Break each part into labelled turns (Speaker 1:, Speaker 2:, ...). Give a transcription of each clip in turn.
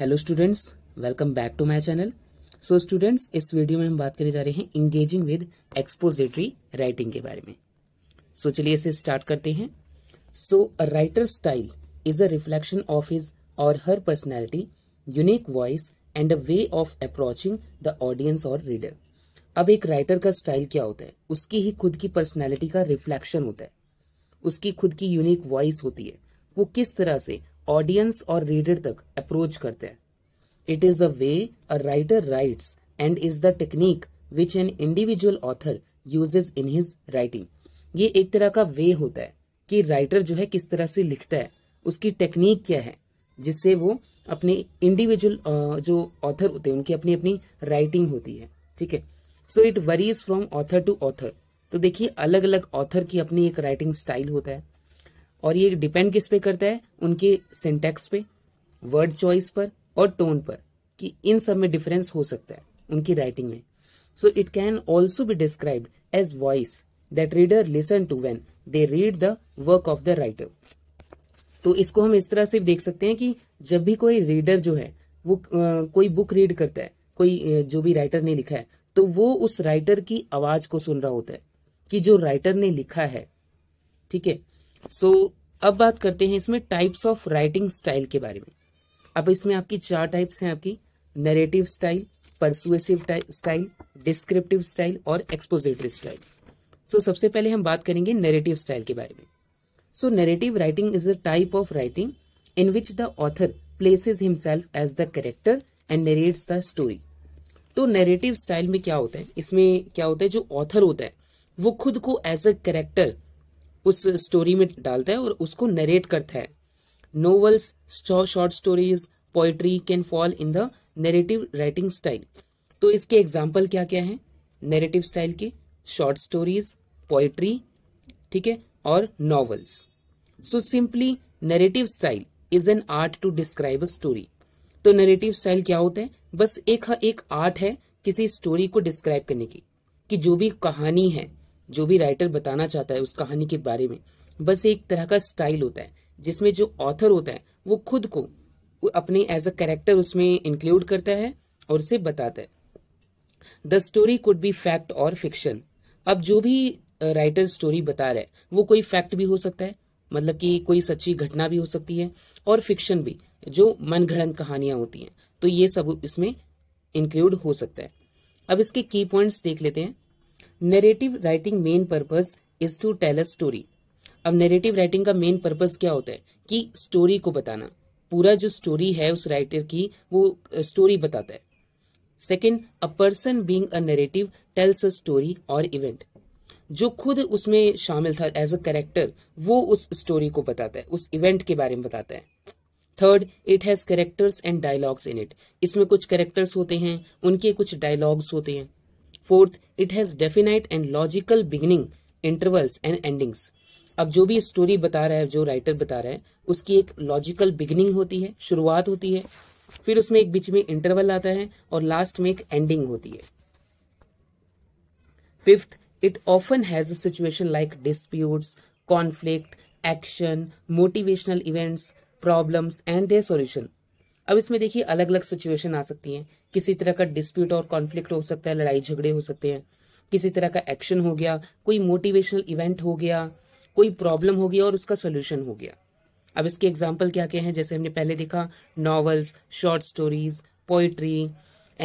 Speaker 1: Hello students welcome back to my channel so students इस video में हम बात करने जा रहे हैं इंगेजिंग विद एक्सपोजिटरी राइटिंग के बारे में सो so, चलिए इसे स्टार्ट करते हैं so writer style is a reflection of his or her personality unique voice and a way of approaching the audience और रीडर अब एक राइटर का स्टाइल क्या होता है उसकी ही खुद की पर्सनैलिटी का रिफ्लेक्शन होता है उसकी खुद की यूनिक वॉइस होती है वो किस तरह से ऑडियंस और रीडर तक अप्रोच करते हैं it is a way a writer writes and is the technique which an individual author uses in his writing ये एक तरह का वे होता है कि राइटर जो है किस तरह से लिखता है उसकी टेक्निक क्या है जिससे वो अपने इंडिविजुअल जो ऑथर होते हैं उनकी अपनी अपनी राइटिंग होती है ठीक है so it varies from author to author तो देखिए अलग अलग ऑथर की अपनी एक राइटिंग स्टाइल होता है और ये डिपेंड किस पे करता है उनके सिंटेक्स पे वर्ड चॉइस पर और टोन पर कि इन सब में डिफरेंस हो सकता है उनकी राइटिंग में so it can also be described as voice that reader listen to when they read the work of the writer तो इसको हम इस तरह से देख सकते हैं कि जब भी कोई रीडर जो है वो आ, कोई बुक रीड करता है कोई जो भी राइटर ने लिखा है तो वो उस राइटर की आवाज को सुन रहा होता है कि जो राइटर ने लिखा है ठीक है सो so, अब बात करते हैं इसमें टाइप्स ऑफ राइटिंग स्टाइल के बारे में अब इसमें आपकी चार टाइप्स हैं आपकी narrative style persuasive style descriptive style और एक्सपोजिटरी स्टाइल सो सबसे पहले हम बात करेंगे नरेटिव स्टाइल के बारे में so narrative writing is the type of writing in which the author places himself as the character and narrates the story तो नरेटिव स्टाइल में क्या होता है इसमें क्या होता है जो ऑथर होता है वो खुद को एज अ करेक्टर उस स्टोरी में डालता है और उसको नरेट करता है novels short stories poetry can fall in the narrative writing style तो इसके एग्जाम्पल क्या क्या हैं नेरेटिव स्टाइल के शॉर्ट स्टोरीज पोइट्री ठीक है और novels so simply narrative style is an art to describe a story तो नरेटिव स्टाइल क्या होता है बस एक एक आर्ट है किसी स्टोरी को डिस्क्राइब करने की कि जो भी कहानी है जो भी राइटर बताना चाहता है उस कहानी के बारे में बस एक तरह का स्टाइल होता है जिसमें जो ऑथर होता है वो खुद को अपने एज अ कैरेक्टर उसमें इंक्लूड करता है और उसे बताता है the story could be fact और फिक्शन अब जो भी राइटर स्टोरी बता रहा है वो कोई फैक्ट भी हो सकता है मतलब कि कोई सच्ची घटना भी हो सकती है और फिक्शन भी जो मनगढ़ंत कहानियां होती हैं तो ये सब इसमें इंक्लूड हो सकता है अब इसके की पॉइंट्स देख लेते हैं narrative writing main purpose is to tell a story अब नेरेटिव राइटिंग का मेन पर्पज क्या होता है कि स्टोरी को बताना पूरा जो स्टोरी है उस राइटर की वो स्टोरी बताता है second a person being a tells a story और इवेंट जो खुद उसमें शामिल था एज अ करेक्टर वो उस स्टोरी को बताता है उस इवेंट के बारे में बताता है third it has characters and dialogues in it इसमें कुछ करेक्टर्स होते हैं उनके कुछ डायलॉग्स होते हैं fourth it has definite and logical beginning intervals and endings अब जो भी स्टोरी बता रहा है जो राइटर बता रहा है उसकी एक लॉजिकल बिगनिंग होती है शुरुआत होती है फिर उसमें एक बीच में इंटरवल आता है और लास्ट में एक एंडिंग होती है fifth it often has situation like disputes conflict action motivational events problems and their solution अब इसमें देखिए अलग अलग सिचुएशन आ सकती हैं किसी तरह का डिस्प्यूट और कॉन्फ्लिक्ट हो सकता है लड़ाई झगड़े हो सकते हैं किसी तरह का एक्शन हो गया कोई मोटिवेशनल इवेंट हो गया कोई प्रॉब्लम हो गया और उसका सोल्यूशन हो गया अब इसके एग्जाम्पल क्या क्या हैं जैसे हमने पहले देखा novels short stories poetry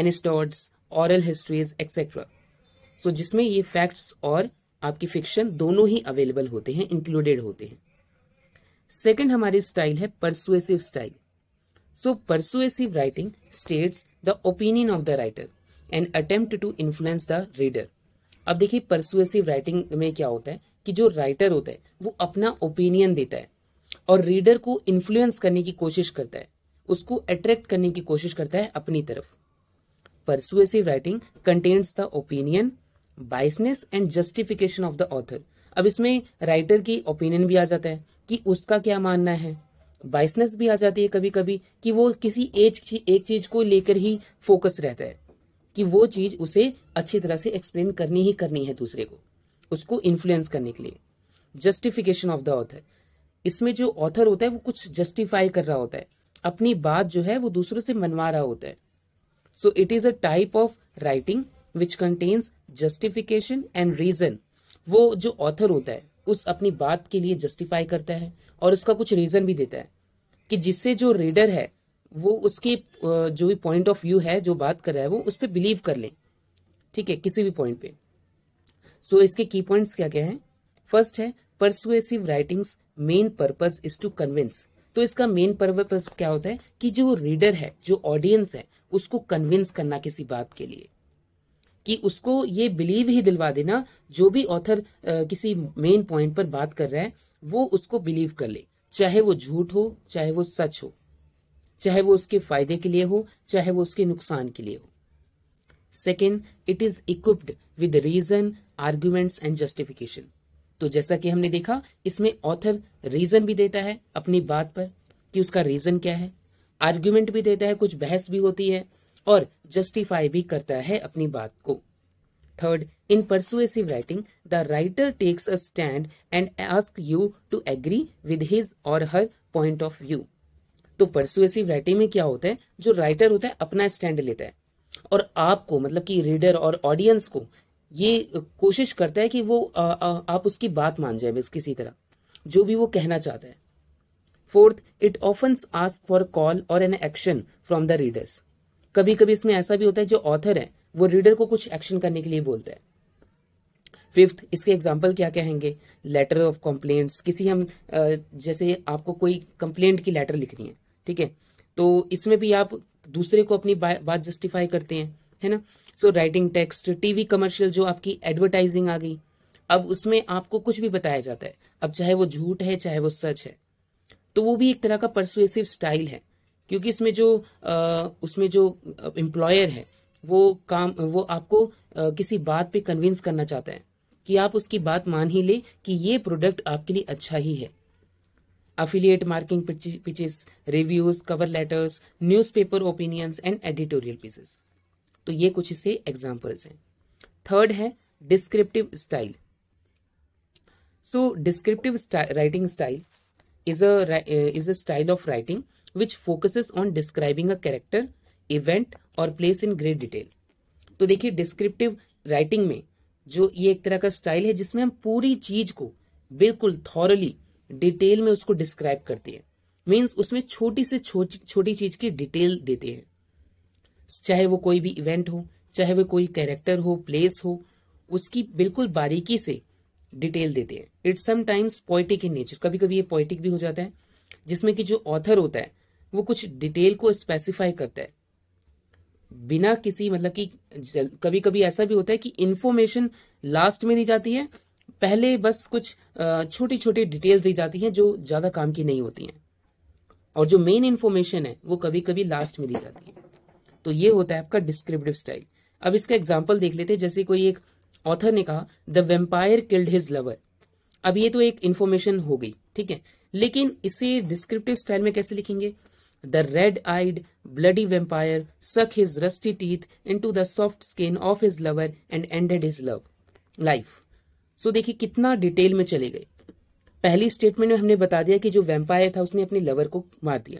Speaker 1: anecdotes oral histories etcetera so जिसमें ये फैक्ट्स और आपकी फिक्शन दोनों ही अवेलेबल होते हैं इंक्लूडेड होते हैं सेकंड हमारी स्टाइल है persuasive style so persuasive writing states the opinion of the writer and attempt to influence the reader अब देखिए परसुएसिव राइटिंग में क्या होता है कि जो राइटर होता है वो अपना ओपिनियन देता है और रीडर को इन्फ्लुएंस करने की कोशिश करता है उसको अट्रैक्ट करने की कोशिश करता है अपनी तरफ persuasive writing contains the opinion biasness and justification of the author अब इसमें राइटर की ओपिनियन भी आ जाता है कि उसका क्या मानना है बाइसनेस भी आ जाती है कभी कभी कि वो किसी एज एक चीज को लेकर ही फोकस रहता है कि वो चीज उसे अच्छी तरह से एक्सप्लेन करनी ही करनी है दूसरे को उसको इन्फ्लुएंस करने के लिए जस्टिफिकेशन ऑफ द ऑथर इसमें जो ऑथर होता है वो कुछ जस्टिफाई कर रहा होता है अपनी बात जो है वो दूसरों से मनवा रहा होता है so it is a type of writing which contains justification and reason वो जो ऑथर होता है उस अपनी बात के लिए जस्टिफाई करता है और उसका कुछ रीज़न भी देता है कि जिससे जो रीडर है वो उसके जो भी पॉइंट ऑफ व्यू है जो बात कर रहा है वो उस पर बिलीव कर ले ठीक है किसी भी पॉइंट पे सो so, इसके की पॉइंट्स क्या क्या है फर्स्ट है persuasive writing's main purpose is to convince तो इसका मेन पर्पज क्या होता है कि जो रीडर है जो ऑडियंस है उसको कन्विंस करना किसी बात के लिए कि उसको ये बिलीव ही दिलवा देना जो भी ऑथर किसी मेन पॉइंट पर बात कर रहा है वो उसको बिलीव कर ले चाहे वो झूठ हो चाहे वो सच हो चाहे वो उसके फायदे के लिए हो चाहे वो उसके नुकसान के लिए हो second it is equipped with reason arguments and justification तो जैसा कि हमने देखा इसमें ऑथर रीजन भी देता है अपनी बात पर कि उसका रीजन क्या है आर्ग्यूमेंट भी देता है कुछ बहस भी होती है और जस्टिफाई भी करता है अपनी बात को third In persuasive writing, the writer takes a stand and asks you to agree with his or her point of view. तो परसुएसिव राइटिंग में क्या होता है जो राइटर होता है अपना स्टैंड लेता है और आपको मतलब कि रीडर और ऑडियंस को ये कोशिश करता है कि वो आ, आ, आप उसकी बात मान जाए बस किसी तरह जो भी वो कहना चाहता है fourth it often ask for call और an action from the readers कभी कभी इसमें ऐसा भी होता है जो ऑथर है वो रीडर को कुछ एक्शन करने के लिए बोलता है फिफ्थ इसके एग्जाम्पल क्या कहेंगे लेटर ऑफ कंप्लेंट्स किसी हम जैसे आपको कोई कंप्लेंट की लेटर लिखनी है ठीक है तो इसमें भी आप दूसरे को अपनी बात जस्टिफाई करते हैं है ना so writing text TV commercial जो आपकी एडवर्टाइजिंग आ गई अब उसमें आपको कुछ भी बताया जाता है अब चाहे वो झूठ है चाहे वो सच है तो वो भी एक तरह का परसुएसिव स्टाइल है क्योंकि इसमें जो आ, उसमें जो एम्प्लॉयर है वो काम वो आपको आ, किसी बात पे कन्विंस करना चाहता है कि आप उसकी बात मान ही ले कि ये प्रोडक्ट आपके लिए अच्छा ही है affiliate marketing pitches reviews cover letters newspaper opinions and editorial pieces तो ये कुछ इसे एग्जाम्पल्स हैं थर्ड है descriptive style so descriptive writing style is a is a style of writing which focuses on describing a character event और place in great detail तो देखिए descriptive writing में जो ये एक तरह का स्टाइल है जिसमें हम पूरी चीज को बिल्कुल थॉरली डिटेल में उसको डिस्क्राइब करते हैं मीन्स उसमें छोटी से छोटी छोटी चीज की डिटेल देते हैं चाहे वो कोई भी इवेंट हो चाहे वो कोई कैरेक्टर हो प्लेस हो उसकी बिल्कुल बारीकी से डिटेल देते हैं it's sometimes poetic in nature कभी कभी ये पोइटिक भी हो जाता है जिसमें कि जो ऑथर होता है वो कुछ डिटेल को स्पेसिफाई करता है बिना किसी मतलब कि कभी कभी ऐसा भी होता है कि इन्फॉर्मेशन लास्ट में दी जाती है पहले बस कुछ छोटी छोटी डिटेल्स दी जाती हैं जो ज़्यादा काम की नहीं होती हैं और जो मेन इन्फॉर्मेशन है वो कभी कभी लास्ट में दी जाती है तो ये होता है आपका डिस्क्रिप्टिव स्टाइल अब इसका एग्जाम्पल देख लेते हैं जैसे कोई एक ऑथर ने कहा the vampire killed his lover अब ये तो एक इन्फॉर्मेशन हो गई ठीक है लेकिन इसे डिस्क्रिप्टिव स्टाइल में कैसे लिखेंगे The red eyed, bloody vampire sucked his rusty into the soft skin of his lover and ended his love life. So देखिए कितना डिटेल में चले गए पहली स्टेटमेंट में हमने बता दिया कि जो वेम्पायर था उसने अपने लवर को मार दिया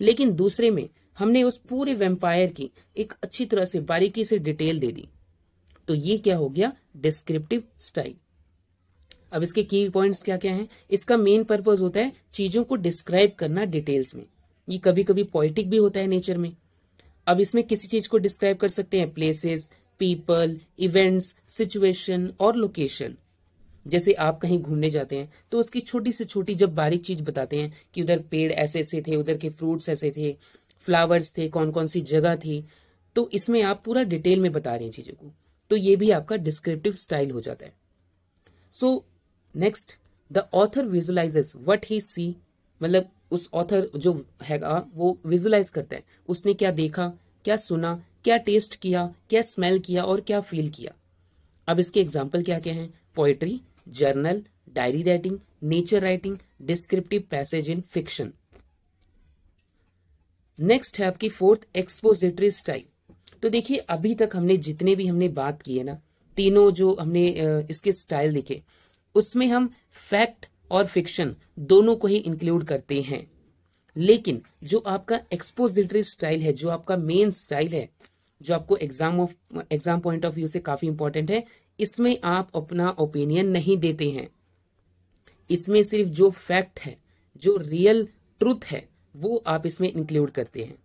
Speaker 1: लेकिन दूसरे में हमने उस पूरे वेम्पायर की एक अच्छी तरह से बारीकी से डिटेल दे दी तो ये क्या हो गया डिस्क्रिप्टिव स्टाइल अब इसके की पॉइंट्स क्या क्या हैं इसका मेन पर्पज होता है चीजों को डिस्क्राइब करना डिटेल्स में ये कभी कभी पॉइटिक भी होता है नेचर में अब इसमें किसी चीज को डिस्क्राइब कर सकते हैं प्लेसेस पीपल इवेंट्स सिचुएशन और लोकेशन जैसे आप कहीं घूमने जाते हैं तो उसकी छोटी से छोटी जब बारीक चीज बताते हैं कि उधर पेड़ ऐसे ऐसे थे उधर के फ्रूट्स ऐसे थे फ्लावर्स थे कौन कौन सी जगह थी तो इसमें आप पूरा डिटेल में बता रहे हैं चीजों को तो ये भी आपका डिस्क्रिप्टिव स्टाइल हो जाता है so next the author visualises what he see मतलब उस ऑथर जो हैगा वो विजुलाइज करता है उसने क्या देखा क्या सुना क्या टेस्ट किया क्या स्मेल किया और क्या फील किया अब इसके एग्जाम्पल क्या क्या हैं poetry journal diary writing nature writing descriptive passage in fiction next है आपकी फोर्थ एक्सपोजिटरी स्टाइल तो देखिए अभी तक हमने जितने भी हमने बात की है ना तीनों जो हमने इसके स्टाइल देखे उसमें हम फैक्ट और फिक्शन दोनों को ही इंक्लूड करते हैं लेकिन जो आपका एक्सपोजिटरी स्टाइल है जो आपका मेन स्टाइल है जो आपको exam of exam point of view से काफी इंपॉर्टेंट है इसमें आप अपना ओपिनियन नहीं देते हैं इसमें सिर्फ जो फैक्ट है जो रियल ट्रूथ है वो आप इसमें इंक्लूड करते हैं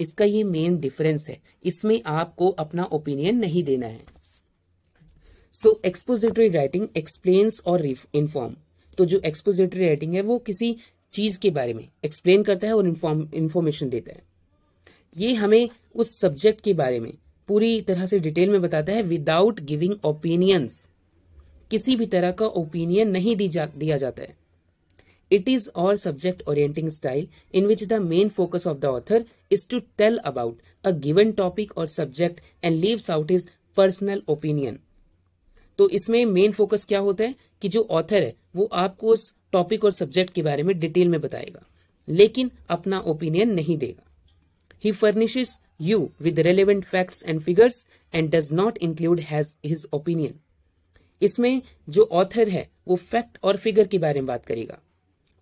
Speaker 1: इसका ये मेन डिफरेंस है इसमें आपको अपना ओपिनियन नहीं देना है सो एक्सपोजिटरी राइटिंग एक्सप्लेन्स और इन्फॉर्म तो जो एक्सपोजिटरी राइटिंग है वो किसी चीज़ के बारे में एक्सप्लेन करता है और इन्फॉर्मेशन देता है ये हमें उस सब्जेक्ट के बारे में पूरी तरह से डिटेल में बताता है विदाउट गिविंग ओपिनियंस किसी भी तरह का ओपिनियन नहीं दी जा दिया जाता है it is all subject orienting style in which the main focus of the author is to tell about a given topic और subject and leaves out is personal opinion तो इसमें मेन फोकस क्या होता है कि जो ऑथर है वो आपको उस टॉपिक और सब्जेक्ट के बारे में डिटेल में बताएगा लेकिन अपना ओपिनियन नहीं देगा he furnishes you with relevant facts and figures and does not include has his opinion इसमें जो ऑथर है वो फैक्ट और फिगर के बारे में बात करेगा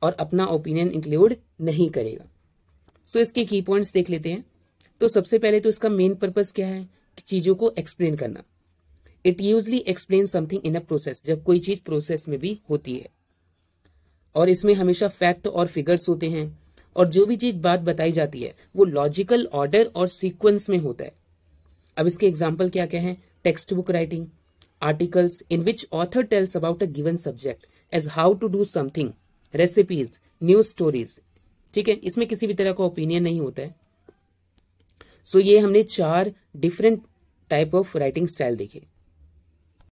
Speaker 1: और अपना ओपिनियन इंक्लूड नहीं करेगा सो so, इसके की पॉइंट्स देख लेते हैं तो सबसे पहले तो इसका मेन पर्पस क्या है चीज़ों को एक्सप्लेन करना it usually explain something in a process जब कोई चीज प्रोसेस में भी होती है और इसमें हमेशा फैक्ट और फिगर्स होते हैं और जो भी चीज बात बताई जाती है वो लॉजिकल ऑर्डर और सीक्वेंस में होता है अब इसके एग्जाम्पल क्या क्या है textbook writing articles in which author tells about a given subject as how to do something recipes news stories ठीक है इसमें किसी भी तरह का ओपिनियन नहीं होता है सो so, ये हमने चार different type of writing style देखे